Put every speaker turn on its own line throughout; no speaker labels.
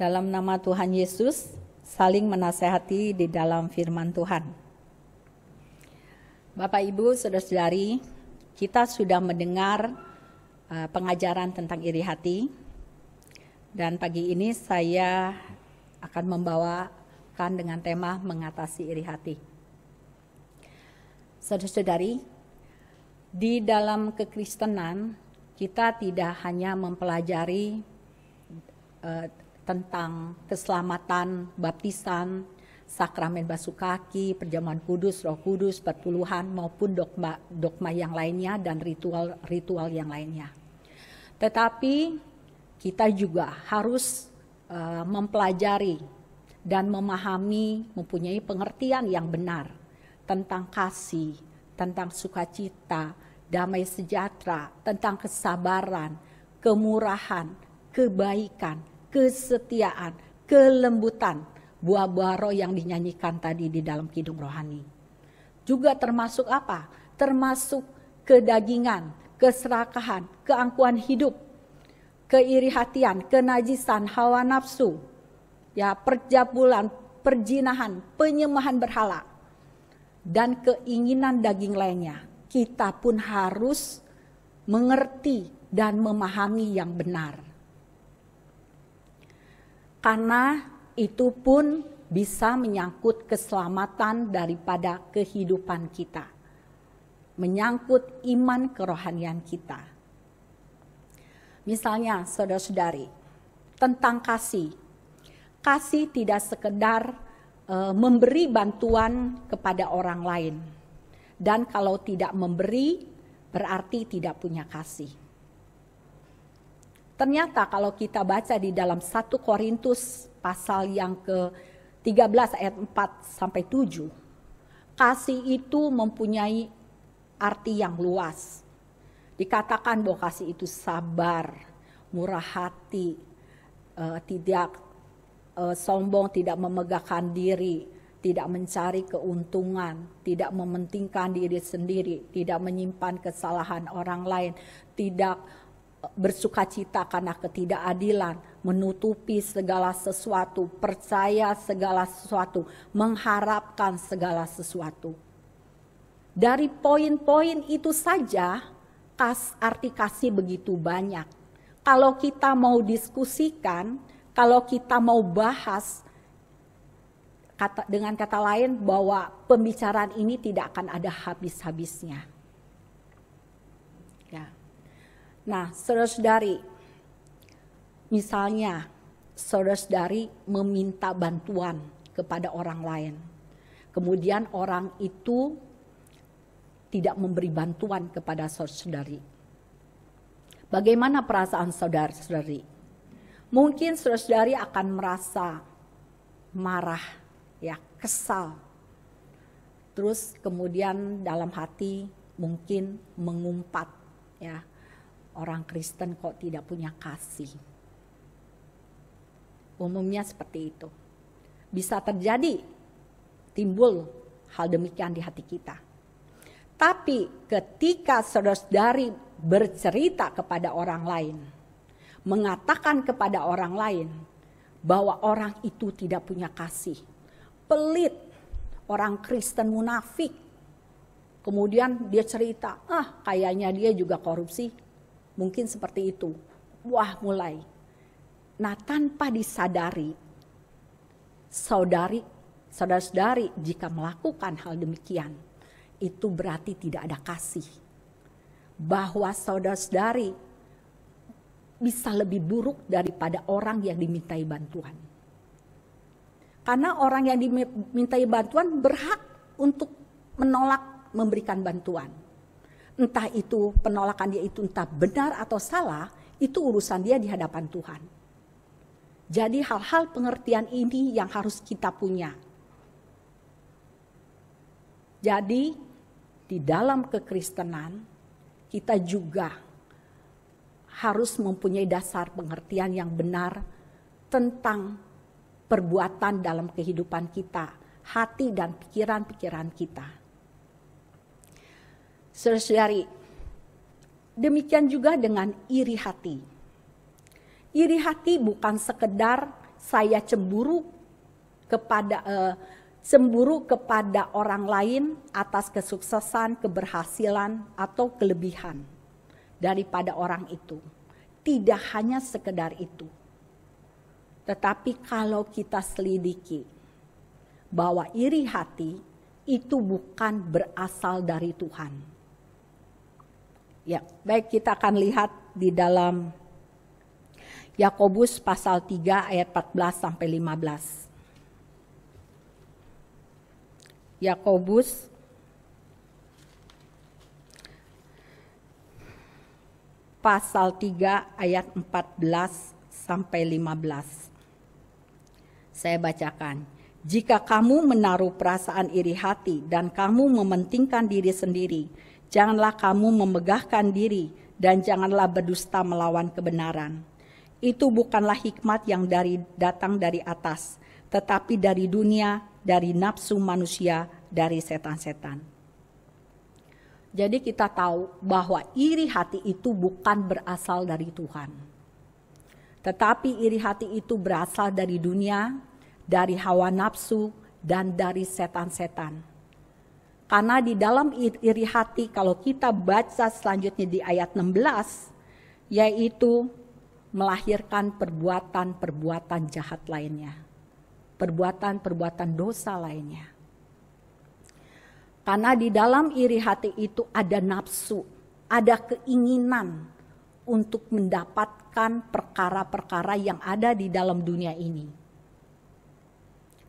dalam nama Tuhan Yesus saling menasehati di dalam firman Tuhan. Bapak Ibu, Saudara-saudari, kita sudah mendengar uh, pengajaran tentang iri hati dan pagi ini saya akan membawakan dengan tema mengatasi iri hati. Saudara-saudari, di dalam kekristenan kita tidak hanya mempelajari uh, tentang keselamatan, baptisan, sakramen basukaki, perjamuan kudus, roh kudus, perpuluhan, maupun dogma, dogma yang lainnya dan ritual-ritual yang lainnya. Tetapi kita juga harus eh, mempelajari dan memahami, mempunyai pengertian yang benar tentang kasih, tentang sukacita, damai sejahtera, tentang kesabaran, kemurahan, kebaikan, kesetiaan, kelembutan, buah-buah roh yang dinyanyikan tadi di dalam kidung rohani. Juga termasuk apa? Termasuk kedagingan, keserakahan, keangkuhan hidup, keiri hatian, kenajisan, hawa nafsu, ya perjabulan, perjinahan, penyemahan berhala, dan keinginan daging lainnya. Kita pun harus mengerti dan memahami yang benar karena itu pun bisa menyangkut keselamatan daripada kehidupan kita, menyangkut iman kerohanian kita. Misalnya, saudara-saudari, tentang kasih. Kasih tidak sekedar e, memberi bantuan kepada orang lain. Dan kalau tidak memberi, berarti tidak punya kasih. Ternyata kalau kita baca di dalam 1 Korintus pasal yang ke-13 ayat 4 sampai 7, kasih itu mempunyai arti yang luas. Dikatakan bahwa kasih itu sabar, murah hati, uh, tidak uh, sombong, tidak memegahkan diri, tidak mencari keuntungan, tidak mementingkan diri sendiri, tidak menyimpan kesalahan orang lain, tidak bersukacita karena ketidakadilan, menutupi segala sesuatu, percaya segala sesuatu, mengharapkan segala sesuatu. Dari poin-poin itu saja, kas arti kasih begitu banyak. Kalau kita mau diskusikan, kalau kita mau bahas, kata, dengan kata lain bahwa pembicaraan ini tidak akan ada habis-habisnya. Nah, saudara-saudari, misalnya saudara-saudari meminta bantuan kepada orang lain. Kemudian orang itu tidak memberi bantuan kepada saudara-saudari. Bagaimana perasaan saudara-saudari? Mungkin saudara-saudari akan merasa marah, ya, kesal. Terus kemudian dalam hati mungkin mengumpat, ya, orang Kristen kok tidak punya kasih. Umumnya seperti itu. Bisa terjadi timbul hal demikian di hati kita. Tapi ketika saudara-saudari bercerita kepada orang lain, mengatakan kepada orang lain bahwa orang itu tidak punya kasih, pelit, orang Kristen munafik, kemudian dia cerita, ah kayaknya dia juga korupsi, mungkin seperti itu. Wah mulai. Nah tanpa disadari, saudari, saudara-saudari jika melakukan hal demikian, itu berarti tidak ada kasih. Bahwa saudara-saudari bisa lebih buruk daripada orang yang dimintai bantuan. Karena orang yang dimintai bantuan berhak untuk menolak memberikan bantuan entah itu penolakan dia itu entah benar atau salah, itu urusan dia di hadapan Tuhan. Jadi hal-hal pengertian ini yang harus kita punya. Jadi di dalam kekristenan kita juga harus mempunyai dasar pengertian yang benar tentang perbuatan dalam kehidupan kita, hati dan pikiran-pikiran kita. Saudara-saudari, demikian juga dengan iri hati. Iri hati bukan sekedar saya cemburu kepada eh, cemburu kepada orang lain atas kesuksesan, keberhasilan atau kelebihan daripada orang itu. Tidak hanya sekedar itu. Tetapi kalau kita selidiki bahwa iri hati itu bukan berasal dari Tuhan Ya, baik kita akan lihat di dalam Yakobus pasal 3 ayat 14 sampai 15. Yakobus pasal 3 ayat 14 sampai 15. Saya bacakan. Jika kamu menaruh perasaan iri hati dan kamu mementingkan diri sendiri, janganlah kamu memegahkan diri dan janganlah berdusta melawan kebenaran. Itu bukanlah hikmat yang dari datang dari atas, tetapi dari dunia, dari nafsu manusia, dari setan-setan. Jadi kita tahu bahwa iri hati itu bukan berasal dari Tuhan. Tetapi iri hati itu berasal dari dunia, dari hawa nafsu, dan dari setan-setan karena di dalam iri hati kalau kita baca selanjutnya di ayat 16 yaitu melahirkan perbuatan-perbuatan jahat lainnya. Perbuatan-perbuatan dosa lainnya. Karena di dalam iri hati itu ada nafsu, ada keinginan untuk mendapatkan perkara-perkara yang ada di dalam dunia ini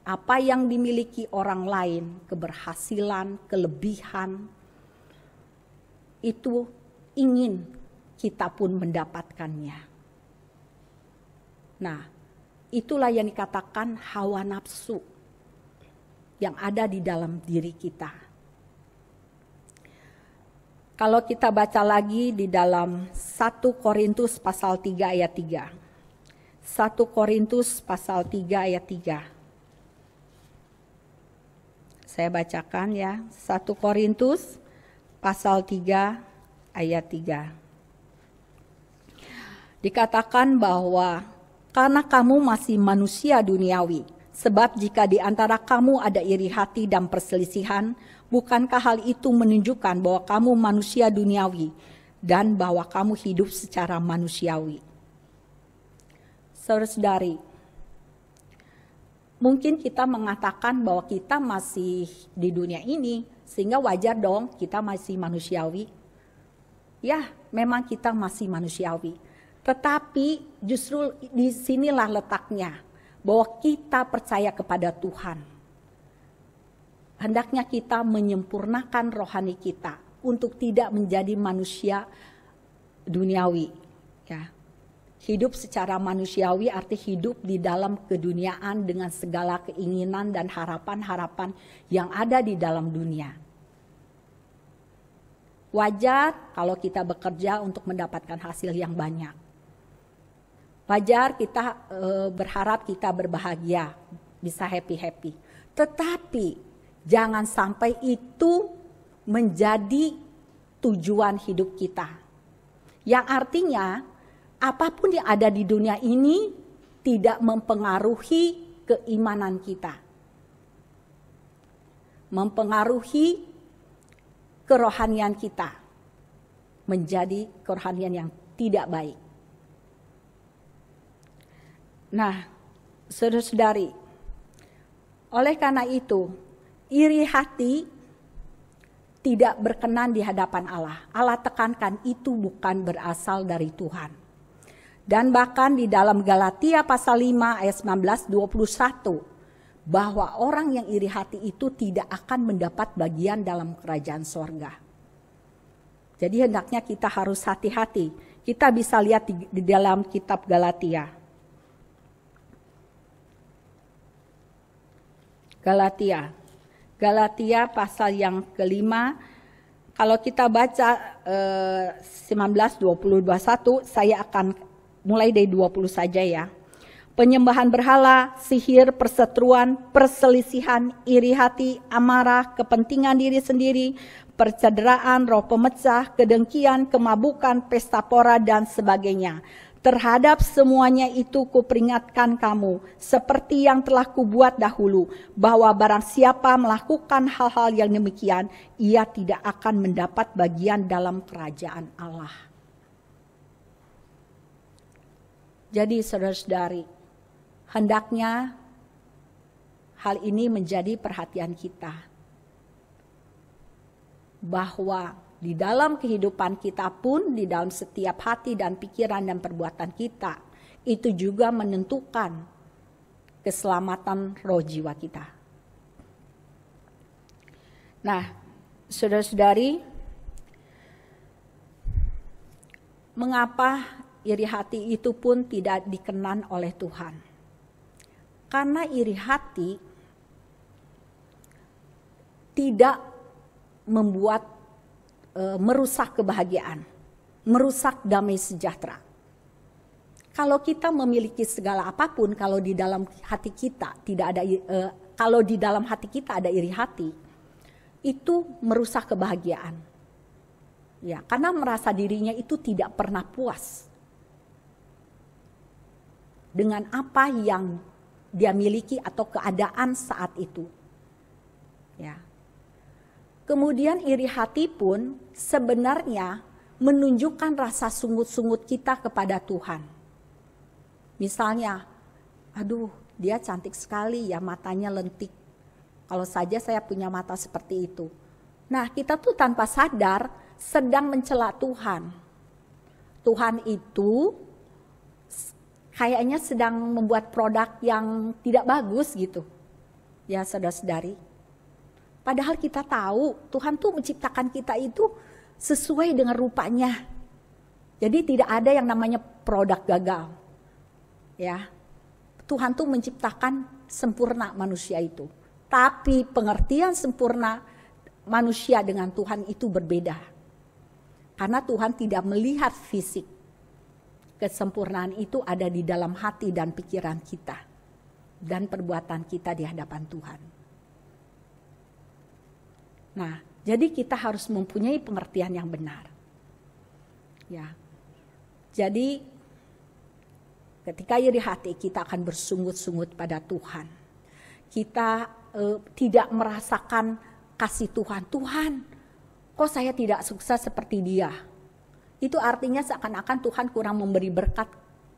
apa yang dimiliki orang lain, keberhasilan, kelebihan, itu ingin kita pun mendapatkannya. Nah, itulah yang dikatakan hawa nafsu yang ada di dalam diri kita. Kalau kita baca lagi di dalam 1 Korintus pasal 3 ayat 3. 1 Korintus pasal 3 ayat 3 saya bacakan ya, 1 Korintus pasal 3 ayat 3. Dikatakan bahwa karena kamu masih manusia duniawi, sebab jika di antara kamu ada iri hati dan perselisihan, bukankah hal itu menunjukkan bahwa kamu manusia duniawi dan bahwa kamu hidup secara manusiawi? Saudara-saudari, mungkin kita mengatakan bahwa kita masih di dunia ini, sehingga wajar dong kita masih manusiawi. Ya, memang kita masih manusiawi. Tetapi justru disinilah letaknya bahwa kita percaya kepada Tuhan. Hendaknya kita menyempurnakan rohani kita untuk tidak menjadi manusia duniawi, ya. Hidup secara manusiawi arti hidup di dalam keduniaan dengan segala keinginan dan harapan-harapan yang ada di dalam dunia. Wajar kalau kita bekerja untuk mendapatkan hasil yang banyak. Wajar kita e, berharap kita berbahagia, bisa happy-happy. Tetapi jangan sampai itu menjadi tujuan hidup kita. Yang artinya apapun yang ada di dunia ini tidak mempengaruhi keimanan kita. Mempengaruhi kerohanian kita menjadi kerohanian yang tidak baik. Nah, saudara-saudari, oleh karena itu, iri hati tidak berkenan di hadapan Allah. Allah tekankan itu bukan berasal dari Tuhan. Dan bahkan di dalam Galatia pasal 5 ayat 19 21 bahwa orang yang iri hati itu tidak akan mendapat bagian dalam kerajaan sorga. Jadi hendaknya kita harus hati-hati. Kita bisa lihat di, di dalam kitab Galatia. Galatia. Galatia pasal yang kelima kalau kita baca eh, 19 saya akan mulai dari 20 saja ya. Penyembahan berhala, sihir, perseteruan, perselisihan, iri hati, amarah, kepentingan diri sendiri, percederaan, roh pemecah, kedengkian, kemabukan, pesta pora, dan sebagainya. Terhadap semuanya itu kuperingatkan kamu, seperti yang telah kubuat dahulu, bahwa barang siapa melakukan hal-hal yang demikian, ia tidak akan mendapat bagian dalam kerajaan Allah. Jadi saudara-saudari, hendaknya hal ini menjadi perhatian kita. Bahwa di dalam kehidupan kita pun, di dalam setiap hati dan pikiran dan perbuatan kita, itu juga menentukan keselamatan roh jiwa kita. Nah, saudara-saudari, mengapa iri hati itu pun tidak dikenan oleh Tuhan. Karena iri hati tidak membuat e, merusak kebahagiaan, merusak damai sejahtera. Kalau kita memiliki segala apapun, kalau di dalam hati kita tidak ada, e, kalau di dalam hati kita ada iri hati, itu merusak kebahagiaan. Ya, karena merasa dirinya itu tidak pernah puas, dengan apa yang dia miliki atau keadaan saat itu. Ya. Kemudian iri hati pun sebenarnya menunjukkan rasa sungut-sungut kita kepada Tuhan. Misalnya, aduh dia cantik sekali ya matanya lentik. Kalau saja saya punya mata seperti itu. Nah kita tuh tanpa sadar sedang mencela Tuhan. Tuhan itu kayaknya sedang membuat produk yang tidak bagus gitu. Ya saudara-saudari. Padahal kita tahu Tuhan tuh menciptakan kita itu sesuai dengan rupanya. Jadi tidak ada yang namanya produk gagal. Ya. Tuhan tuh menciptakan sempurna manusia itu. Tapi pengertian sempurna manusia dengan Tuhan itu berbeda. Karena Tuhan tidak melihat fisik kesempurnaan itu ada di dalam hati dan pikiran kita dan perbuatan kita di hadapan Tuhan. Nah, jadi kita harus mempunyai pengertian yang benar. Ya. Jadi ketika iri hati kita akan bersungut-sungut pada Tuhan. Kita eh, tidak merasakan kasih Tuhan. Tuhan, kok saya tidak sukses seperti dia? itu artinya seakan-akan Tuhan kurang memberi berkat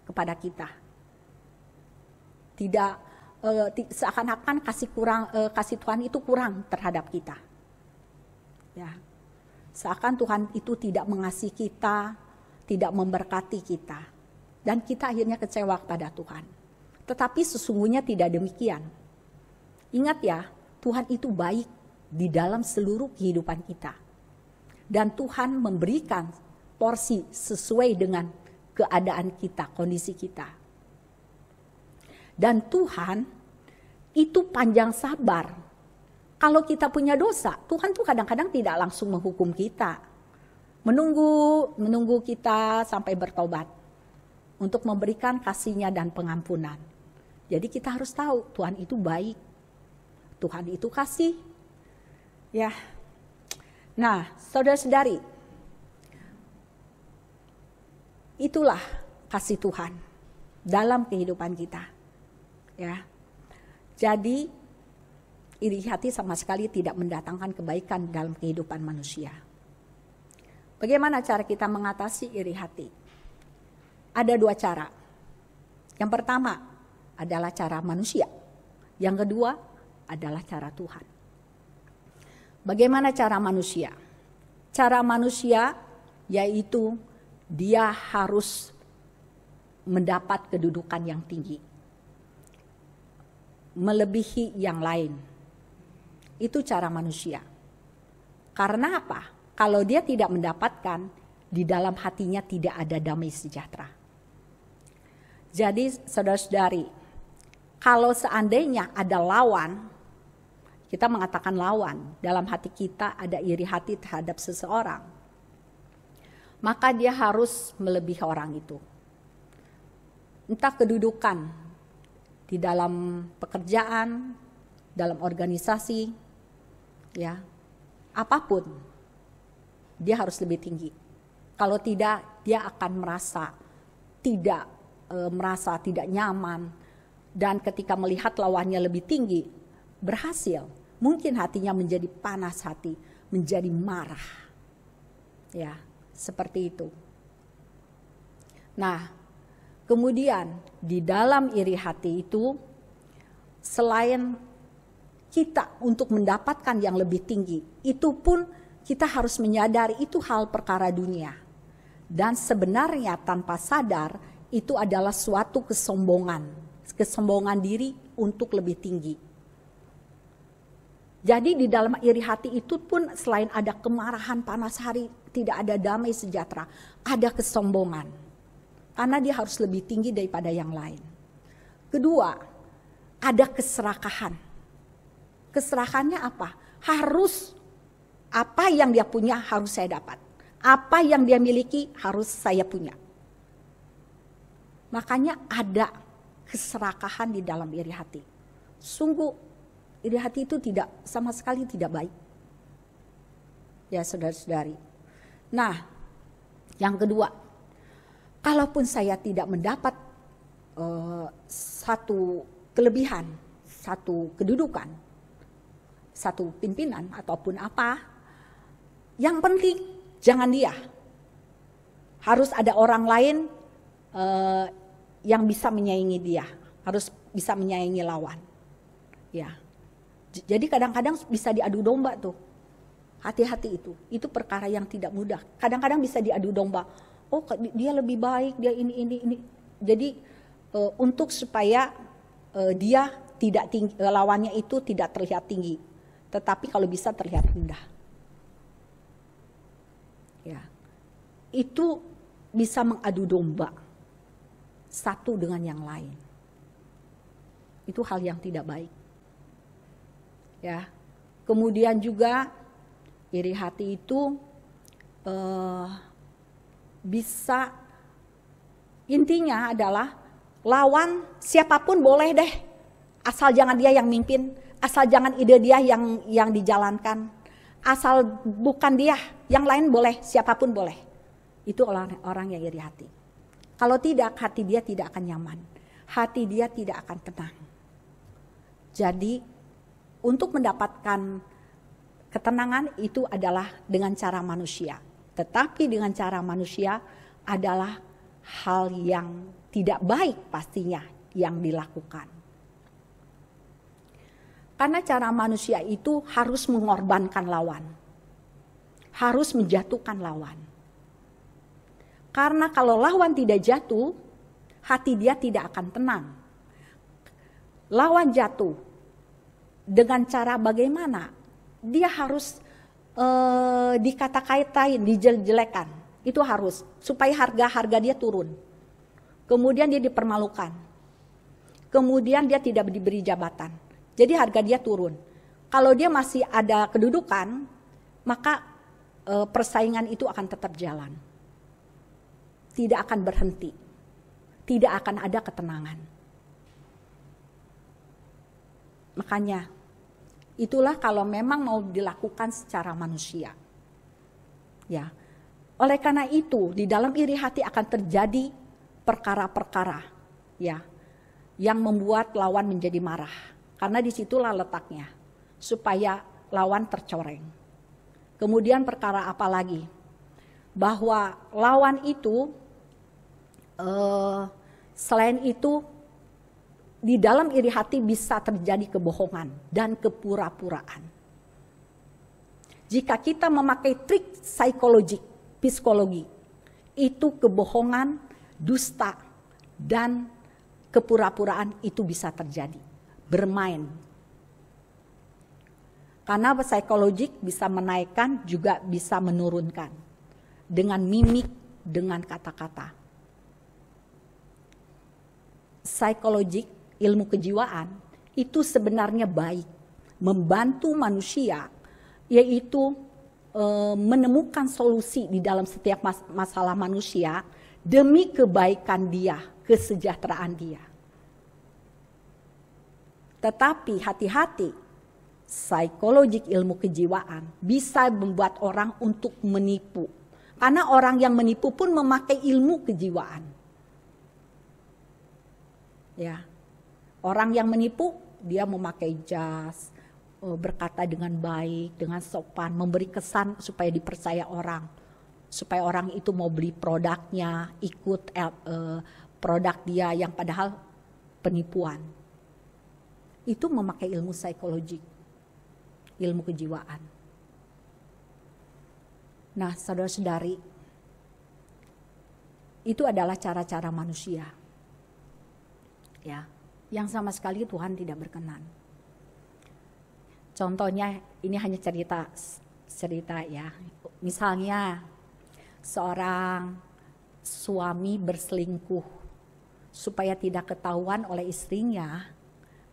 kepada kita. Tidak eh, seakan-akan kasih kurang eh, kasih Tuhan itu kurang terhadap kita. Ya. Seakan Tuhan itu tidak mengasihi kita, tidak memberkati kita dan kita akhirnya kecewa kepada Tuhan. Tetapi sesungguhnya tidak demikian. Ingat ya, Tuhan itu baik di dalam seluruh kehidupan kita. Dan Tuhan memberikan porsi sesuai dengan keadaan kita, kondisi kita. Dan Tuhan itu panjang sabar. Kalau kita punya dosa, Tuhan tuh kadang-kadang tidak langsung menghukum kita. Menunggu, menunggu kita sampai bertobat untuk memberikan kasihnya dan pengampunan. Jadi kita harus tahu Tuhan itu baik. Tuhan itu kasih. Ya. Nah, saudara-saudari, Itulah kasih Tuhan dalam kehidupan kita. Ya. Jadi iri hati sama sekali tidak mendatangkan kebaikan dalam kehidupan manusia. Bagaimana cara kita mengatasi iri hati? Ada dua cara. Yang pertama adalah cara manusia. Yang kedua adalah cara Tuhan. Bagaimana cara manusia? Cara manusia yaitu dia harus mendapat kedudukan yang tinggi, melebihi yang lain. Itu cara manusia. Karena apa? Kalau dia tidak mendapatkan, di dalam hatinya tidak ada damai sejahtera. Jadi, saudara-saudari, kalau seandainya ada lawan, kita mengatakan lawan, dalam hati kita ada iri hati terhadap seseorang maka dia harus melebihi orang itu. Entah kedudukan di dalam pekerjaan, dalam organisasi, ya, apapun dia harus lebih tinggi. Kalau tidak, dia akan merasa tidak e, merasa tidak nyaman dan ketika melihat lawannya lebih tinggi berhasil, mungkin hatinya menjadi panas hati, menjadi marah. Ya, seperti itu. Nah, kemudian di dalam iri hati itu selain kita untuk mendapatkan yang lebih tinggi, itu pun kita harus menyadari itu hal perkara dunia. Dan sebenarnya tanpa sadar itu adalah suatu kesombongan, kesombongan diri untuk lebih tinggi. Jadi di dalam iri hati itu pun selain ada kemarahan panas hari, tidak ada damai sejahtera, ada kesombongan. Karena dia harus lebih tinggi daripada yang lain. Kedua, ada keserakahan. Keserakannya apa? Harus apa yang dia punya harus saya dapat. Apa yang dia miliki harus saya punya. Makanya ada keserakahan di dalam iri hati. Sungguh iri hati itu tidak sama sekali tidak baik. Ya saudara-saudari. Nah, yang kedua, kalaupun saya tidak mendapat uh, satu kelebihan, satu kedudukan, satu pimpinan ataupun apa, yang penting jangan dia. Harus ada orang lain uh, yang bisa menyaingi dia, harus bisa menyaingi lawan. Ya. Jadi kadang-kadang bisa diadu domba tuh. Hati-hati itu. Itu perkara yang tidak mudah. Kadang-kadang bisa diadu domba. Oh, dia lebih baik, dia ini ini ini. Jadi e, untuk supaya e, dia tidak tinggi, e, lawannya itu tidak terlihat tinggi, tetapi kalau bisa terlihat rendah. Ya. Itu bisa mengadu domba satu dengan yang lain. Itu hal yang tidak baik ya. Kemudian juga iri hati itu uh, bisa intinya adalah lawan siapapun boleh deh asal jangan dia yang mimpin asal jangan ide dia yang yang dijalankan asal bukan dia yang lain boleh siapapun boleh itu orang orang yang iri hati kalau tidak hati dia tidak akan nyaman hati dia tidak akan tenang jadi untuk mendapatkan ketenangan itu adalah dengan cara manusia. Tetapi dengan cara manusia adalah hal yang tidak baik pastinya yang dilakukan. Karena cara manusia itu harus mengorbankan lawan. Harus menjatuhkan lawan. Karena kalau lawan tidak jatuh, hati dia tidak akan tenang. Lawan jatuh, dengan cara bagaimana dia harus uh, eh, dikata-katain, dijelekan. Itu harus supaya harga-harga dia turun. Kemudian dia dipermalukan. Kemudian dia tidak diberi jabatan. Jadi harga dia turun. Kalau dia masih ada kedudukan, maka e, persaingan itu akan tetap jalan. Tidak akan berhenti. Tidak akan ada ketenangan. Makanya itulah kalau memang mau dilakukan secara manusia. Ya. Oleh karena itu, di dalam iri hati akan terjadi perkara-perkara ya yang membuat lawan menjadi marah. Karena disitulah letaknya supaya lawan tercoreng. Kemudian perkara apa lagi? Bahwa lawan itu eh, selain itu di dalam iri hati bisa terjadi kebohongan dan kepura-puraan. Jika kita memakai trik psikologi, psikologi, itu kebohongan, dusta, dan kepura-puraan itu bisa terjadi. Bermain. Karena psikologi bisa menaikkan juga bisa menurunkan. Dengan mimik, dengan kata-kata. Psikologik ilmu kejiwaan itu sebenarnya baik membantu manusia yaitu e, menemukan solusi di dalam setiap mas masalah manusia demi kebaikan dia, kesejahteraan dia. Tetapi hati-hati, psikologik ilmu kejiwaan bisa membuat orang untuk menipu. Karena orang yang menipu pun memakai ilmu kejiwaan. Ya, Orang yang menipu dia memakai jas, e, berkata dengan baik, dengan sopan, memberi kesan supaya dipercaya orang, supaya orang itu mau beli produknya, ikut e, e, produk dia yang padahal penipuan. Itu memakai ilmu psikologi, ilmu kejiwaan. Nah, saudara-saudari, itu adalah cara-cara manusia. Ya yang sama sekali Tuhan tidak berkenan. Contohnya ini hanya cerita cerita ya. Misalnya seorang suami berselingkuh supaya tidak ketahuan oleh istrinya,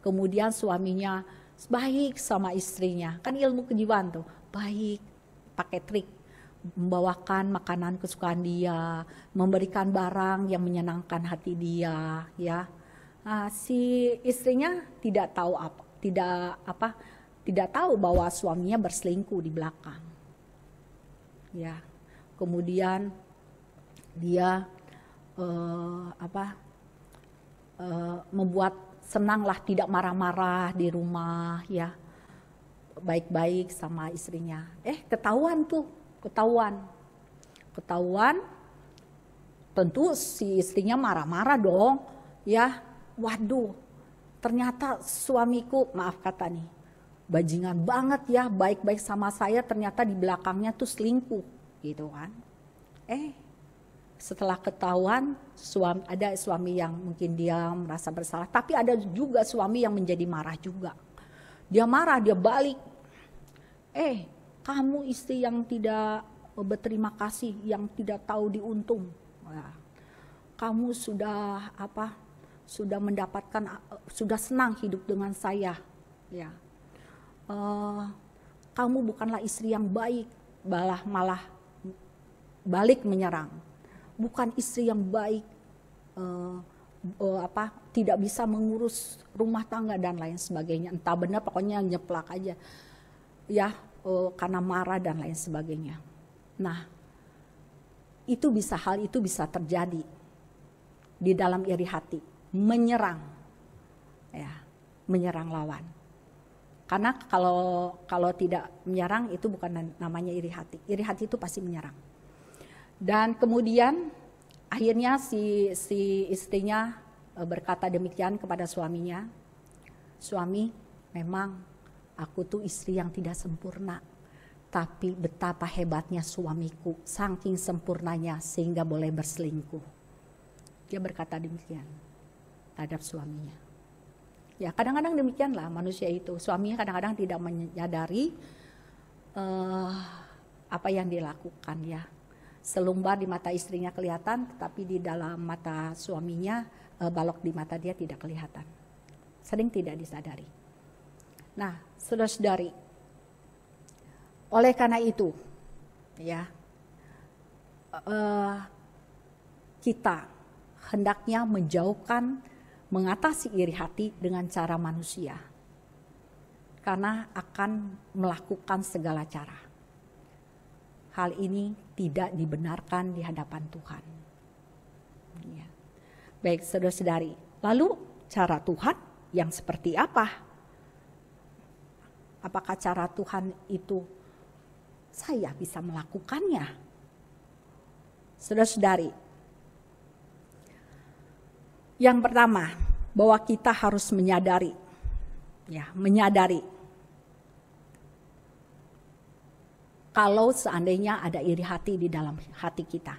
kemudian suaminya baik sama istrinya. Kan ilmu kejiwaan tuh, baik pakai trik membawakan makanan kesukaan dia, memberikan barang yang menyenangkan hati dia, ya uh, si istrinya tidak tahu apa tidak apa tidak tahu bahwa suaminya berselingkuh di belakang ya kemudian dia uh, apa uh, membuat senanglah tidak marah-marah di rumah ya baik-baik sama istrinya eh ketahuan tuh ketahuan ketahuan tentu si istrinya marah-marah dong ya waduh ternyata suamiku maaf kata nih bajingan banget ya baik-baik sama saya ternyata di belakangnya tuh selingkuh gitu kan eh setelah ketahuan suami ada suami yang mungkin dia merasa bersalah tapi ada juga suami yang menjadi marah juga dia marah dia balik eh kamu istri yang tidak eh, berterima kasih yang tidak tahu diuntung kamu sudah apa sudah mendapatkan sudah senang hidup dengan saya ya uh, kamu bukanlah istri yang baik balah malah balik menyerang bukan istri yang baik uh, uh, apa tidak bisa mengurus rumah tangga dan lain sebagainya entah benar pokoknya nyeplak aja ya uh, karena marah dan lain sebagainya nah itu bisa hal itu bisa terjadi di dalam iri hati menyerang, ya, menyerang lawan. Karena kalau kalau tidak menyerang itu bukan namanya iri hati. Iri hati itu pasti menyerang. Dan kemudian akhirnya si si istrinya eh, berkata demikian kepada suaminya. Suami, memang aku tuh istri yang tidak sempurna. Tapi betapa hebatnya suamiku, saking sempurnanya sehingga boleh berselingkuh. Dia berkata demikian terhadap suaminya. Ya, kadang-kadang demikianlah manusia itu. Suaminya kadang-kadang tidak menyadari uh, apa yang dilakukan ya. Selumbar di mata istrinya kelihatan, tetapi di dalam mata suaminya uh, balok di mata dia tidak kelihatan. Sering tidak disadari. Nah, saudara-saudari, oleh karena itu, ya, uh, kita hendaknya menjauhkan mengatasi iri hati dengan cara manusia. Karena akan melakukan segala cara. Hal ini tidak dibenarkan di hadapan Tuhan. Ya. Baik, saudara-saudari. Lalu cara Tuhan yang seperti apa? Apakah cara Tuhan itu saya bisa melakukannya? Saudara-saudari, yang pertama, bahwa kita harus menyadari. Ya, menyadari. Kalau seandainya ada iri hati di dalam hati kita.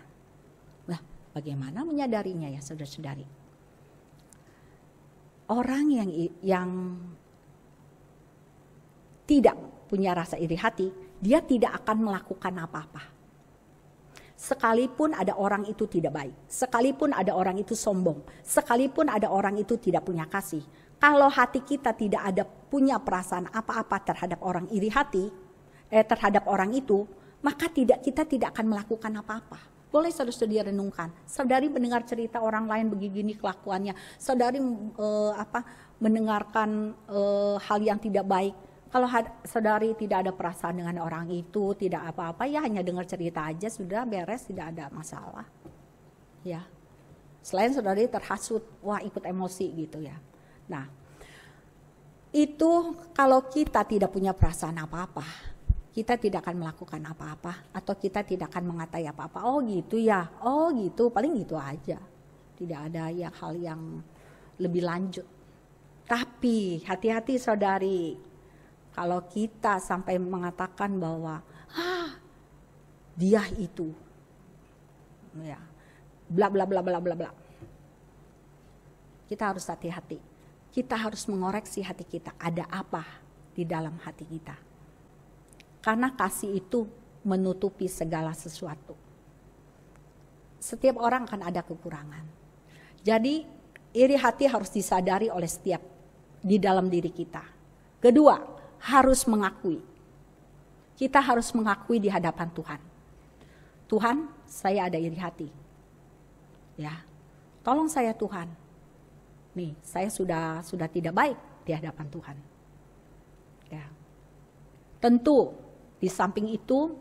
Nah, bagaimana menyadarinya ya saudara-saudari? Orang yang yang tidak punya rasa iri hati, dia tidak akan melakukan apa-apa sekalipun ada orang itu tidak baik, sekalipun ada orang itu sombong, sekalipun ada orang itu tidak punya kasih. Kalau hati kita tidak ada punya perasaan apa-apa terhadap orang iri hati, eh, terhadap orang itu, maka tidak kita tidak akan melakukan apa-apa. Boleh saudara-saudari renungkan. Saudari mendengar cerita orang lain begini kelakuannya. Saudari eh, apa mendengarkan eh, hal yang tidak baik kalau saudari tidak ada perasaan dengan orang itu, tidak apa-apa, ya hanya dengar cerita aja sudah beres, tidak ada masalah. Ya. Selain saudari terhasut, wah ikut emosi gitu ya. Nah, itu kalau kita tidak punya perasaan apa-apa, kita tidak akan melakukan apa-apa atau kita tidak akan mengatai apa-apa. Oh gitu ya, oh gitu, paling gitu aja. Tidak ada yang hal yang lebih lanjut. Tapi hati-hati saudari, kalau kita sampai mengatakan bahwa ah dia itu ya bla bla bla bla bla bla. Kita harus hati-hati. Kita harus mengoreksi hati kita. Ada apa di dalam hati kita? Karena kasih itu menutupi segala sesuatu. Setiap orang akan ada kekurangan. Jadi iri hati harus disadari oleh setiap di dalam diri kita. Kedua, harus mengakui. Kita harus mengakui di hadapan Tuhan. Tuhan, saya ada iri hati. Ya. Tolong saya Tuhan. Nih, saya sudah sudah tidak baik di hadapan Tuhan. Ya. Tentu di samping itu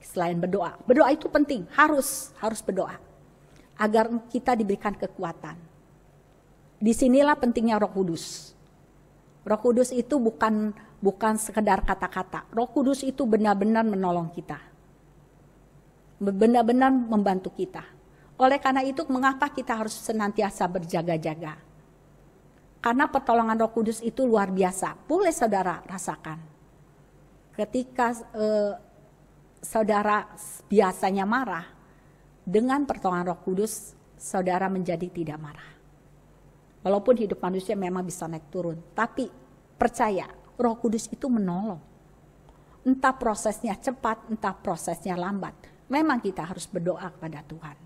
selain berdoa. Berdoa itu penting, harus harus berdoa agar kita diberikan kekuatan. Disinilah pentingnya Roh Kudus. Roh Kudus itu bukan bukan sekedar kata-kata. Roh Kudus itu benar-benar menolong kita. Benar-benar membantu kita. Oleh karena itu mengapa kita harus senantiasa berjaga-jaga? Karena pertolongan Roh Kudus itu luar biasa. Boleh saudara rasakan. Ketika eh, saudara biasanya marah, dengan pertolongan Roh Kudus saudara menjadi tidak marah. Walaupun hidup manusia memang bisa naik turun, tapi percaya Roh Kudus itu menolong. Entah prosesnya cepat, entah prosesnya lambat. Memang kita harus berdoa kepada Tuhan.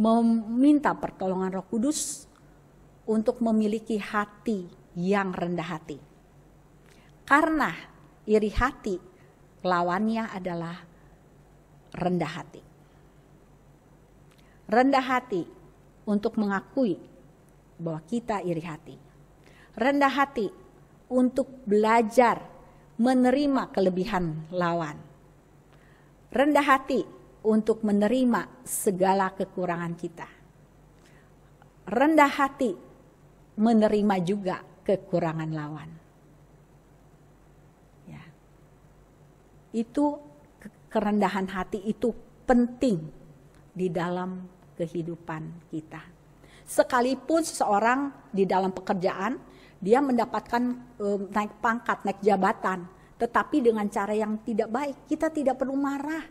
Meminta pertolongan Roh Kudus untuk memiliki hati yang rendah hati. Karena iri hati lawannya adalah rendah hati. Rendah hati untuk mengakui bahwa kita iri hati. Rendah hati untuk belajar menerima kelebihan lawan. Rendah hati untuk menerima segala kekurangan kita. Rendah hati menerima juga kekurangan lawan. Ya. Itu kerendahan hati itu penting di dalam kehidupan kita. Sekalipun seseorang di dalam pekerjaan dia mendapatkan um, naik pangkat, naik jabatan, tetapi dengan cara yang tidak baik. Kita tidak perlu marah.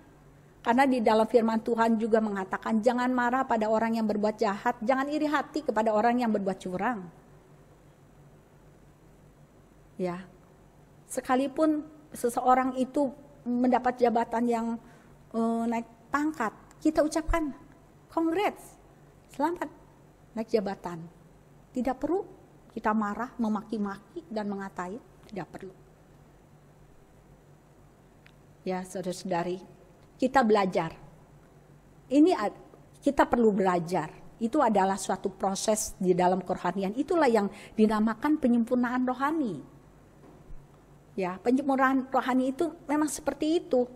Karena di dalam firman Tuhan juga mengatakan jangan marah pada orang yang berbuat jahat, jangan iri hati kepada orang yang berbuat curang. Ya. Sekalipun seseorang itu mendapat jabatan yang uh, naik pangkat, kita ucapkan congrats. Selamat naik jabatan. Tidak perlu kita marah, memaki-maki, dan mengatai, tidak perlu. Ya, saudara-saudari, kita belajar. Ini kita perlu belajar. Itu adalah suatu proses di dalam kerohanian. Itulah yang dinamakan penyempurnaan rohani. Ya, penyempurnaan rohani itu memang seperti itu.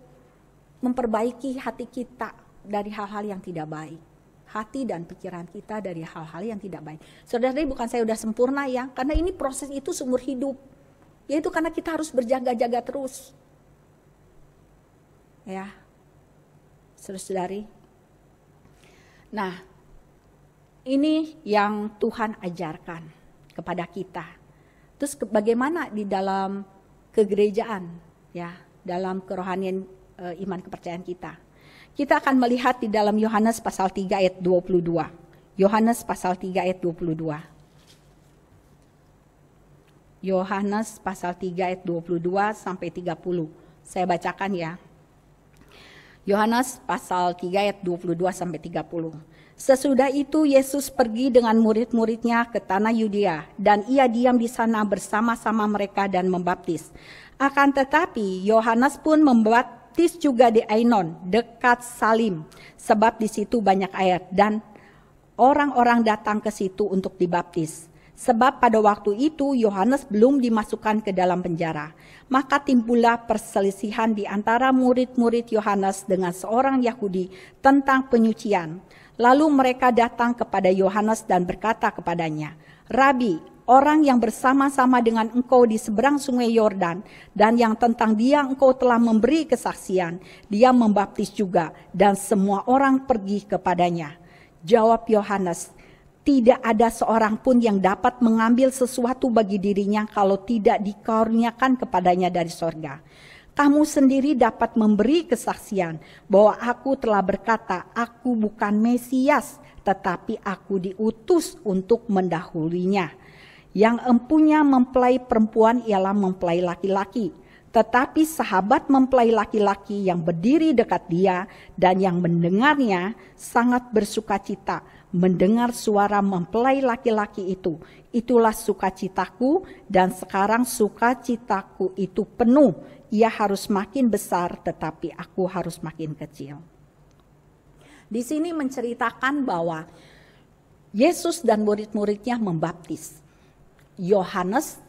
Memperbaiki hati kita dari hal-hal yang tidak baik hati dan pikiran kita dari hal-hal yang tidak baik. Saudara-saudari bukan saya sudah sempurna ya, karena ini proses itu seumur hidup. Yaitu karena kita harus berjaga-jaga terus. Ya. Saudara-saudari. Nah, ini yang Tuhan ajarkan kepada kita. Terus bagaimana di dalam kegerejaan ya, dalam kerohanian e, iman kepercayaan kita. Kita akan melihat di dalam Yohanes pasal 3 ayat 22. Yohanes pasal 3 ayat 22. Yohanes pasal 3 ayat 22 sampai 30. Saya bacakan ya. Yohanes pasal 3 ayat 22 sampai 30. Sesudah itu Yesus pergi dengan murid-muridnya ke tanah Yudea dan ia diam di sana bersama-sama mereka dan membaptis. Akan tetapi Yohanes pun membuat Baptis juga di Ainon, dekat Salim, sebab di situ banyak air dan orang-orang datang ke situ untuk dibaptis. Sebab pada waktu itu Yohanes belum dimasukkan ke dalam penjara. Maka timbullah perselisihan di antara murid-murid Yohanes dengan seorang Yahudi tentang penyucian. Lalu mereka datang kepada Yohanes dan berkata kepadanya, "Rabi, orang yang bersama-sama dengan engkau di seberang sungai Yordan, dan yang tentang dia engkau telah memberi kesaksian, dia membaptis juga, dan semua orang pergi kepadanya. Jawab Yohanes, tidak ada seorang pun yang dapat mengambil sesuatu bagi dirinya kalau tidak dikaruniakan kepadanya dari sorga kamu sendiri dapat memberi kesaksian bahwa aku telah berkata, "Aku bukan Mesias, tetapi aku diutus untuk mendahulinya." Yang empunya mempelai perempuan ialah mempelai laki-laki. Tetapi sahabat mempelai laki-laki yang berdiri dekat dia dan yang mendengarnya sangat bersukacita mendengar suara mempelai laki-laki itu. Itulah sukacitaku dan sekarang sukacitaku itu penuh. Ia harus makin besar tetapi aku harus makin kecil. Di sini menceritakan bahwa Yesus dan murid-muridnya membaptis. Yohanes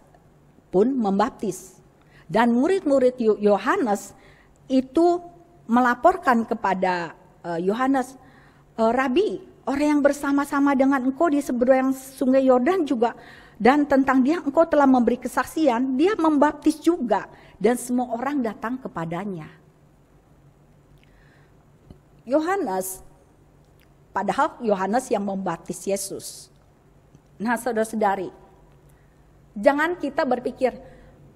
pun membaptis. Dan murid-murid Yohanes itu melaporkan kepada eh, Yohanes, eh, Rabi, orang yang bersama-sama dengan engkau di seberang sungai Yordan juga dan tentang dia engkau telah memberi kesaksian, dia membaptis juga dan semua orang datang kepadanya. Yohanes padahal Yohanes yang membaptis Yesus. Nah, saudara-saudari, Jangan kita berpikir,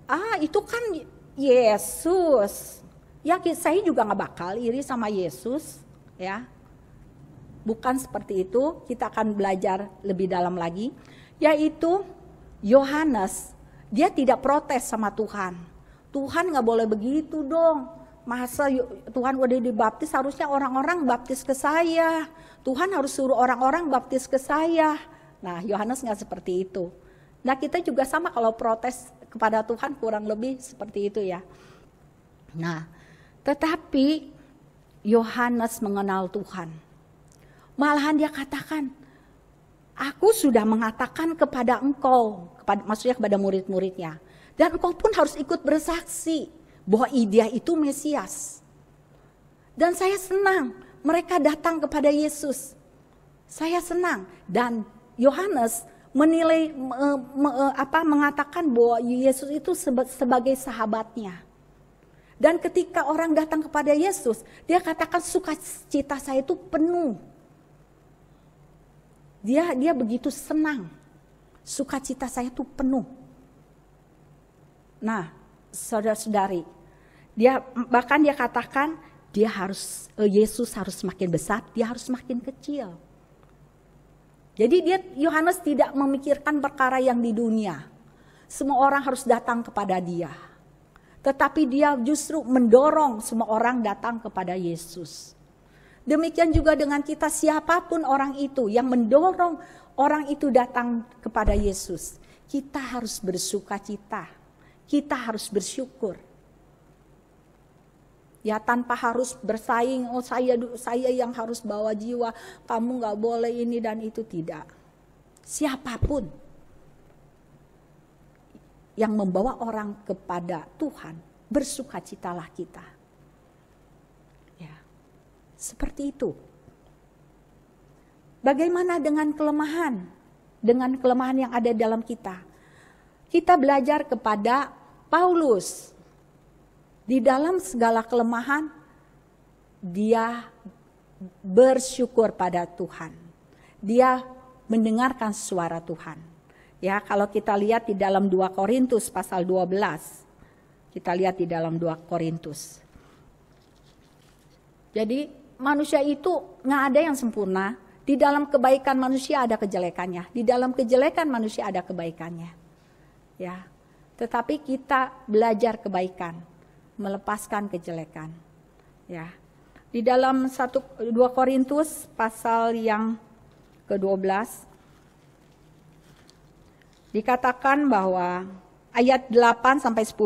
ah itu kan Yesus. Ya saya juga nggak bakal iri sama Yesus, ya. Bukan seperti itu, kita akan belajar lebih dalam lagi, yaitu Yohanes, dia tidak protes sama Tuhan. Tuhan nggak boleh begitu dong. Masa Tuhan udah dibaptis harusnya orang-orang baptis ke saya. Tuhan harus suruh orang-orang baptis ke saya. Nah Yohanes nggak seperti itu Nah kita juga sama kalau protes kepada Tuhan kurang lebih seperti itu ya. Nah tetapi Yohanes mengenal Tuhan. Malahan dia katakan, aku sudah mengatakan kepada engkau, kepada, maksudnya kepada murid-muridnya. Dan engkau pun harus ikut bersaksi bahwa dia itu Mesias. Dan saya senang mereka datang kepada Yesus. Saya senang dan Yohanes menilai me, me, e, apa mengatakan bahwa Yesus itu sebagai sahabatnya. Dan ketika orang datang kepada Yesus, dia katakan sukacita saya itu penuh. Dia dia begitu senang. Sukacita saya itu penuh. Nah, saudara-saudari, dia bahkan dia katakan dia harus e, Yesus harus semakin besar, dia harus semakin kecil. Jadi dia Yohanes tidak memikirkan perkara yang di dunia. Semua orang harus datang kepada dia. Tetapi dia justru mendorong semua orang datang kepada Yesus. Demikian juga dengan kita siapapun orang itu yang mendorong orang itu datang kepada Yesus. Kita harus bersuka cita. Kita harus bersyukur ya tanpa harus bersaing oh saya saya yang harus bawa jiwa kamu nggak boleh ini dan itu tidak siapapun yang membawa orang kepada Tuhan bersukacitalah kita ya seperti itu bagaimana dengan kelemahan dengan kelemahan yang ada dalam kita kita belajar kepada Paulus di dalam segala kelemahan, dia bersyukur pada Tuhan. Dia mendengarkan suara Tuhan. Ya, kalau kita lihat di dalam 2 Korintus pasal 12. Kita lihat di dalam 2 Korintus. Jadi manusia itu nggak ada yang sempurna. Di dalam kebaikan manusia ada kejelekannya. Di dalam kejelekan manusia ada kebaikannya. Ya. Tetapi kita belajar kebaikan melepaskan kejelekan. Ya. Di dalam 1 2 Korintus pasal yang ke-12 dikatakan bahwa ayat 8 sampai 10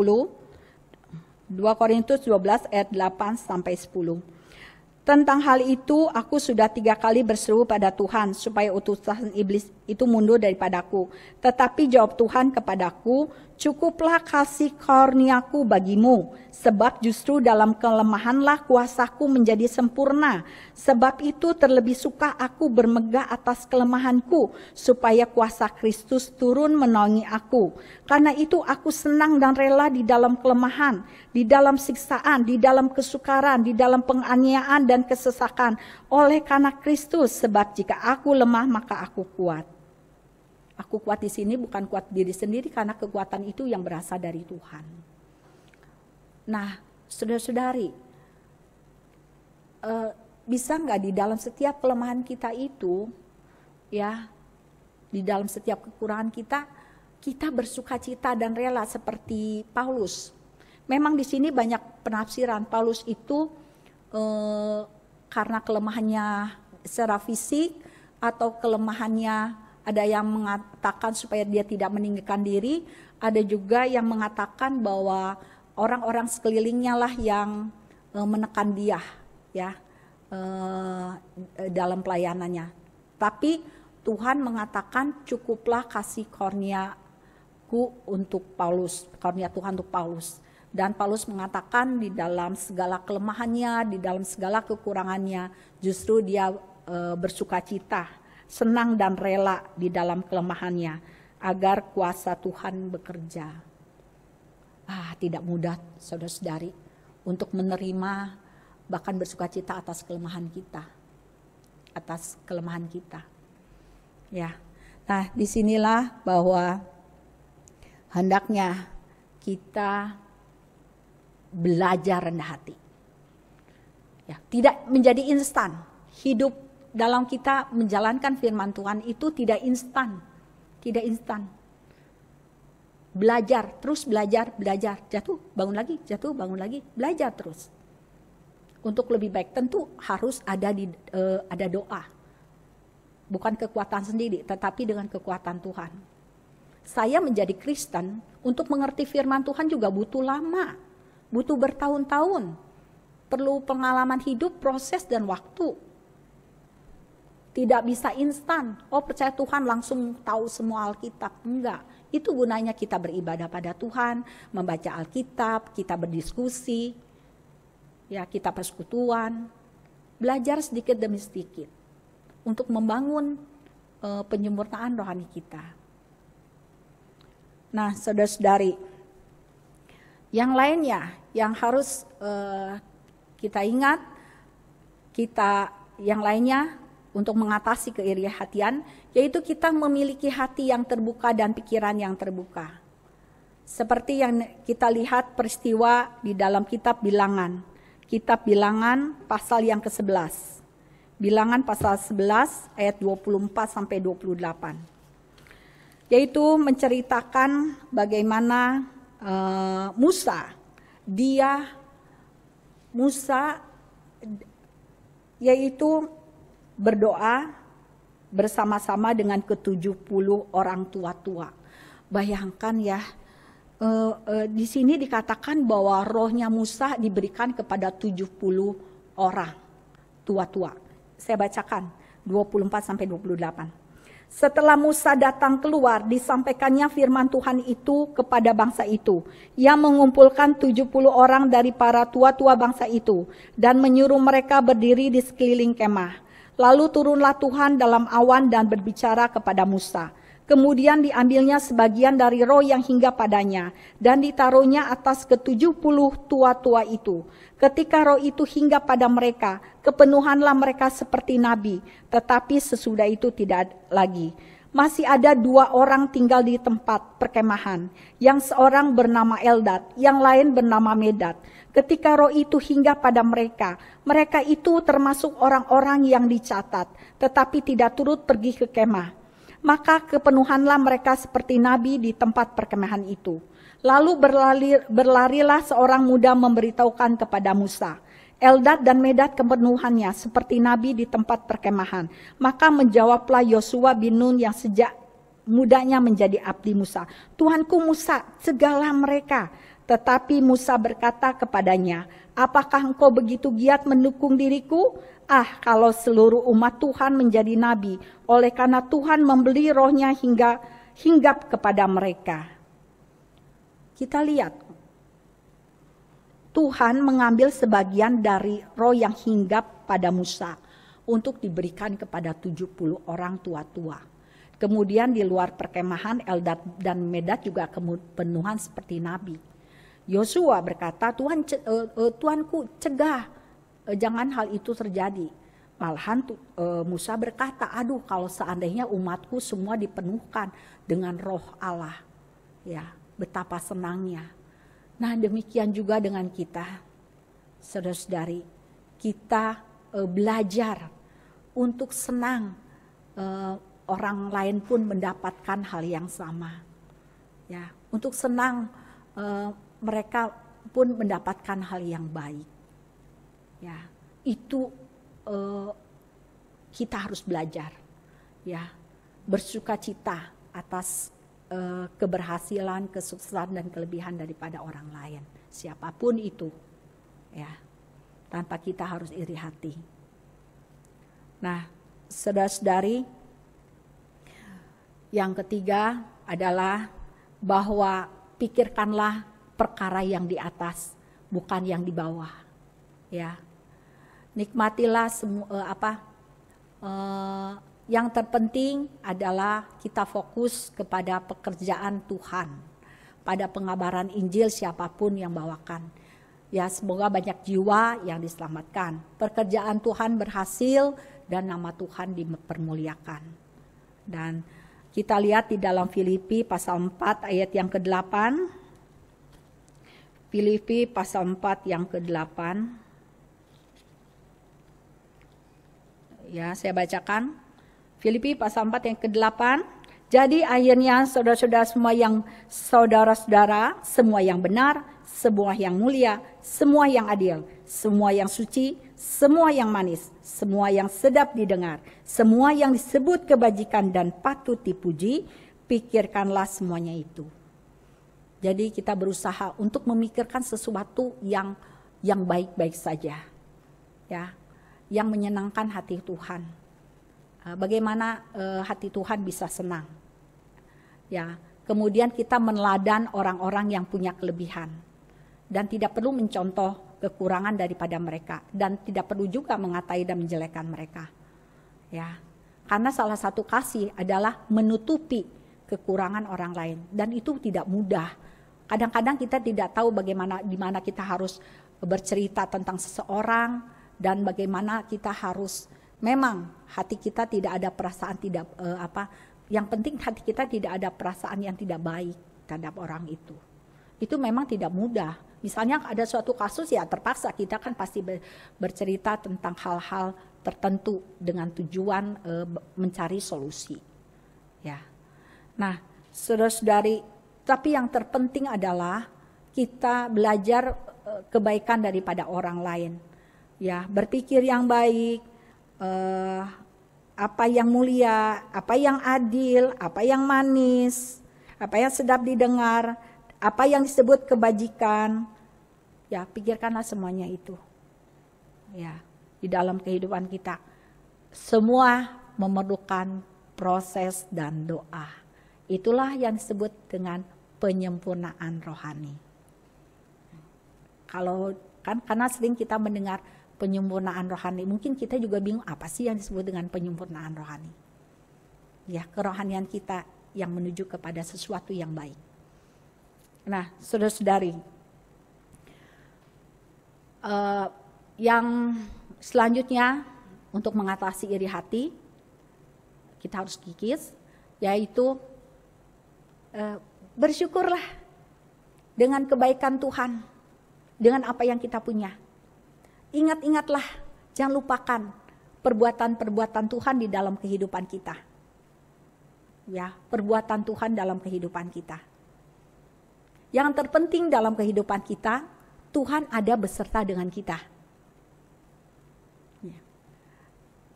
2 Korintus 12 ayat 8 sampai 10. Tentang hal itu aku sudah tiga kali berseru pada Tuhan supaya utusan iblis itu mundur daripadaku. Tetapi jawab Tuhan kepadaku, Cukuplah kasih korniaku bagimu, sebab justru dalam kelemahanlah kuasaku menjadi sempurna. Sebab itu terlebih suka aku bermegah atas kelemahanku, supaya kuasa Kristus turun menaungi aku. Karena itu aku senang dan rela di dalam kelemahan, di dalam siksaan, di dalam kesukaran, di dalam penganiayaan dan kesesakan. Oleh karena Kristus, sebab jika aku lemah maka aku kuat. Aku kuat di sini bukan kuat diri sendiri karena kekuatan itu yang berasal dari Tuhan. Nah, saudara-saudari, uh, bisa nggak di dalam setiap kelemahan kita itu, ya, di dalam setiap kekurangan kita, kita bersuka cita dan rela seperti Paulus. Memang di sini banyak penafsiran Paulus itu uh, karena kelemahannya secara fisik atau kelemahannya ada yang mengatakan supaya dia tidak meninggikan diri, ada juga yang mengatakan bahwa orang-orang sekelilingnya lah yang eh, menekan dia ya eh, dalam pelayanannya. Tapi Tuhan mengatakan cukuplah kasih korniaku untuk Paulus, kornia Tuhan untuk Paulus. Dan Paulus mengatakan di dalam segala kelemahannya, di dalam segala kekurangannya, justru dia e, bersuka cita senang dan rela di dalam kelemahannya, agar kuasa Tuhan bekerja. Ah, tidak mudah, saudara-saudari, untuk menerima bahkan bersuka cita atas kelemahan kita, atas kelemahan kita. Ya, nah disinilah bahwa hendaknya kita belajar rendah hati. Ya, tidak menjadi instan. Hidup dalam kita menjalankan firman Tuhan itu tidak instan, tidak instan. Belajar, terus belajar, belajar, jatuh, bangun lagi, jatuh, bangun lagi, belajar terus. Untuk lebih baik tentu harus ada di uh, ada doa. Bukan kekuatan sendiri, tetapi dengan kekuatan Tuhan. Saya menjadi Kristen untuk mengerti firman Tuhan juga butuh lama, butuh bertahun-tahun. Perlu pengalaman hidup, proses dan waktu tidak bisa instan. Oh percaya Tuhan langsung tahu semua Alkitab. Enggak. Itu gunanya kita beribadah pada Tuhan, membaca Alkitab, kita berdiskusi, ya kita persekutuan, belajar sedikit demi sedikit untuk membangun uh, penyempurnaan rohani kita. Nah, saudara-saudari, yang lainnya yang harus uh, kita ingat, kita yang lainnya untuk mengatasi keiri hatian, yaitu kita memiliki hati yang terbuka dan pikiran yang terbuka. Seperti yang kita lihat peristiwa di dalam kitab bilangan. Kitab bilangan pasal yang ke-11. Bilangan pasal 11 ayat 24 sampai 28. Yaitu menceritakan bagaimana uh, Musa, dia Musa yaitu berdoa bersama-sama dengan ke-70 orang tua-tua. Bayangkan ya, uh, uh, di sini dikatakan bahwa rohnya Musa diberikan kepada 70 orang tua-tua. Saya bacakan 24 sampai 28. Setelah Musa datang keluar, disampaikannya firman Tuhan itu kepada bangsa itu, yang mengumpulkan 70 orang dari para tua-tua bangsa itu, dan menyuruh mereka berdiri di sekeliling kemah. Lalu turunlah Tuhan dalam awan dan berbicara kepada Musa. Kemudian diambilnya sebagian dari roh yang hingga padanya, dan ditaruhnya atas ketujuh puluh tua-tua itu. Ketika roh itu hingga pada mereka, kepenuhanlah mereka seperti nabi, tetapi sesudah itu tidak lagi masih ada dua orang tinggal di tempat perkemahan, yang seorang bernama Eldad, yang lain bernama Medad. Ketika roh itu hingga pada mereka, mereka itu termasuk orang-orang yang dicatat, tetapi tidak turut pergi ke kemah. Maka kepenuhanlah mereka seperti nabi di tempat perkemahan itu. Lalu berlari, berlarilah seorang muda memberitahukan kepada Musa, Eldad dan Medad kepenuhannya seperti nabi di tempat perkemahan. Maka menjawablah Yosua bin Nun yang sejak mudanya menjadi abdi Musa. Tuhanku Musa, segala mereka. Tetapi Musa berkata kepadanya, apakah engkau begitu giat mendukung diriku? Ah, kalau seluruh umat Tuhan menjadi nabi, oleh karena Tuhan membeli rohnya hingga hinggap kepada mereka. Kita lihat Tuhan mengambil sebagian dari roh yang hinggap pada Musa untuk diberikan kepada 70 orang tua-tua. Kemudian di luar perkemahan Eldad dan Medad juga kepenuhan seperti nabi. Yosua berkata, "Tuhan uh, eh, eh, Tuanku, cegah uh, jangan hal itu terjadi." Malahan uh, Musa berkata, "Aduh, kalau seandainya umatku semua dipenuhkan dengan roh Allah." Ya, betapa senangnya Nah, demikian juga dengan kita. Saudara-saudari, kita e, belajar untuk senang e, orang lain pun mendapatkan hal yang sama. Ya, untuk senang e, mereka pun mendapatkan hal yang baik. Ya, itu e, kita harus belajar. Ya, bersuka cita atas uh, keberhasilan, kesuksesan dan kelebihan daripada orang lain, siapapun itu. Ya. Tanpa kita harus iri hati. Nah, saudara-saudari, yang ketiga adalah bahwa pikirkanlah perkara yang di atas, bukan yang di bawah. Ya. Nikmatilah semua eh, apa? Eh, yang terpenting adalah kita fokus kepada pekerjaan Tuhan, pada pengabaran Injil siapapun yang bawakan. Ya, semoga banyak jiwa yang diselamatkan. Pekerjaan Tuhan berhasil dan nama Tuhan dipermuliakan. Dan kita lihat di dalam Filipi pasal 4 ayat yang ke-8. Filipi pasal 4 yang ke-8. Ya, saya bacakan Filipi pasal 4 yang ke-8. Jadi akhirnya saudara-saudara semua yang saudara-saudara, semua yang benar, semua yang mulia, semua yang adil, semua yang suci, semua yang manis, semua yang sedap didengar, semua yang disebut kebajikan dan patut dipuji, pikirkanlah semuanya itu. Jadi kita berusaha untuk memikirkan sesuatu yang yang baik-baik saja. Ya, yang menyenangkan hati Tuhan. Ah, bagaimana uh, hati Tuhan bisa senang. Ya, kemudian kita meneladan orang-orang yang punya kelebihan dan tidak perlu mencontoh kekurangan daripada mereka dan tidak perlu juga mengatai dan menjelekkan mereka. Ya. Karena salah satu kasih adalah menutupi kekurangan orang lain dan itu tidak mudah. Kadang-kadang kita tidak tahu bagaimana di mana kita harus bercerita tentang seseorang dan bagaimana kita harus memang hati kita tidak ada perasaan tidak uh, apa yang penting hati kita tidak ada perasaan yang tidak baik terhadap orang itu itu memang tidak mudah misalnya ada suatu kasus ya terpaksa kita kan pasti bercerita tentang hal-hal tertentu dengan tujuan uh, mencari solusi ya nah terus dari tapi yang terpenting adalah kita belajar eh, kebaikan daripada orang lain ya berpikir yang baik uh, apa yang mulia, apa yang adil, apa yang manis, apa yang sedap didengar, apa yang disebut kebajikan. Ya, pikirkanlah semuanya itu. Ya, di dalam kehidupan kita. Semua memerlukan proses dan doa. Itulah yang disebut dengan penyempurnaan rohani. Kalau kan karena sering kita mendengar penyempurnaan rohani. Mungkin kita juga bingung apa sih yang disebut dengan penyempurnaan rohani. Ya, kerohanian kita yang menuju kepada sesuatu yang baik. Nah, saudara-saudari, uh, yang selanjutnya untuk mengatasi iri hati, kita harus kikis, yaitu uh, bersyukurlah dengan kebaikan Tuhan, dengan apa yang kita punya. Ingat-ingatlah, jangan lupakan perbuatan-perbuatan Tuhan di dalam kehidupan kita. Ya, perbuatan Tuhan dalam kehidupan kita. Yang terpenting dalam kehidupan kita, Tuhan ada beserta dengan kita. Ya.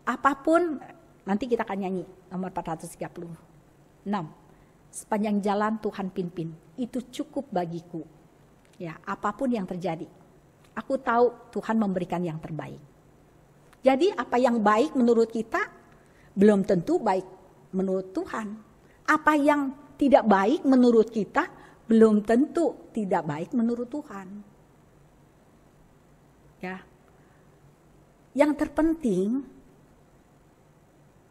Apapun, nanti kita akan nyanyi nomor 436. Sepanjang jalan Tuhan pimpin, itu cukup bagiku. Ya, apapun yang terjadi. Aku tahu Tuhan memberikan yang terbaik. Jadi apa yang baik menurut kita belum tentu baik menurut Tuhan. Apa yang tidak baik menurut kita belum tentu tidak baik menurut Tuhan. Ya. Yang terpenting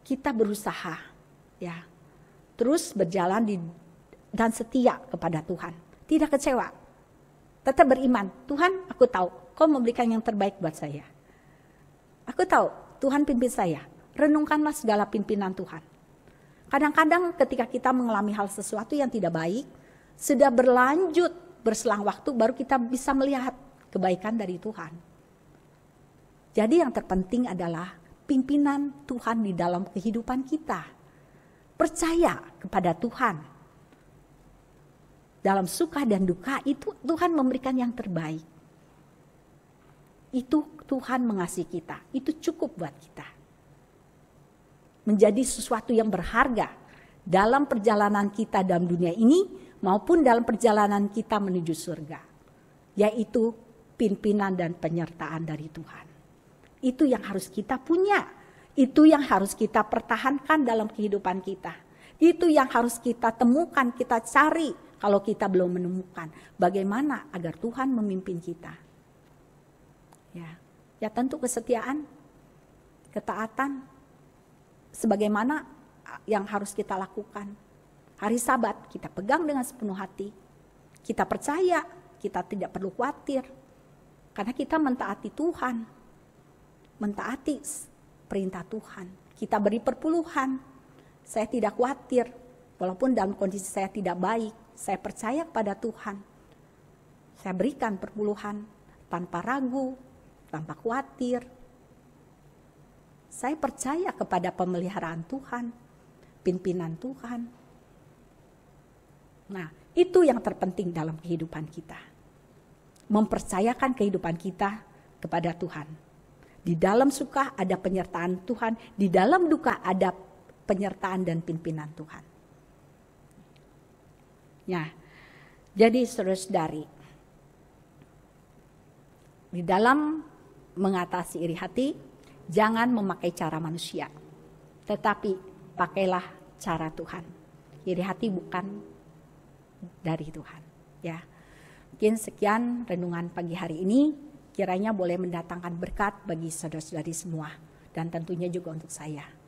kita berusaha ya. Terus berjalan di dan setia kepada Tuhan. Tidak kecewa tetap beriman. Tuhan, aku tahu kau memberikan yang terbaik buat saya. Aku tahu Tuhan pimpin saya. Renungkanlah segala pimpinan Tuhan. Kadang-kadang ketika kita mengalami hal sesuatu yang tidak baik, sudah berlanjut berselang waktu baru kita bisa melihat kebaikan dari Tuhan. Jadi yang terpenting adalah pimpinan Tuhan di dalam kehidupan kita. Percaya kepada Tuhan dalam suka dan duka itu Tuhan memberikan yang terbaik. Itu Tuhan mengasihi kita, itu cukup buat kita. Menjadi sesuatu yang berharga dalam perjalanan kita dalam dunia ini maupun dalam perjalanan kita menuju surga. Yaitu pimpinan dan penyertaan dari Tuhan. Itu yang harus kita punya. Itu yang harus kita pertahankan dalam kehidupan kita. Itu yang harus kita temukan, kita cari kalau kita belum menemukan bagaimana agar Tuhan memimpin kita. Ya, ya tentu kesetiaan, ketaatan, sebagaimana ah, yang harus kita lakukan. Hari Sabat kita pegang dengan sepenuh hati, kita percaya, kita tidak perlu khawatir, karena kita mentaati Tuhan, mentaati perintah Tuhan. Kita beri perpuluhan, saya tidak khawatir, walaupun dalam kondisi saya tidak baik, saya percaya kepada Tuhan. Saya berikan perpuluhan tanpa ragu, tanpa khawatir. Saya percaya kepada pemeliharaan Tuhan, pimpinan Tuhan. Nah, itu yang terpenting dalam kehidupan kita. Mempercayakan kehidupan kita kepada Tuhan. Di dalam suka ada penyertaan Tuhan, di dalam duka ada penyertaan dan pimpinan Tuhan. Ya. Jadi terus dari di dalam mengatasi iri hati, jangan memakai cara manusia, tetapi pakailah cara Tuhan. Iri hati bukan dari Tuhan, ya. Mungkin sekian renungan pagi hari ini, kiranya boleh mendatangkan berkat bagi saudara-saudari semua dan tentunya juga untuk saya.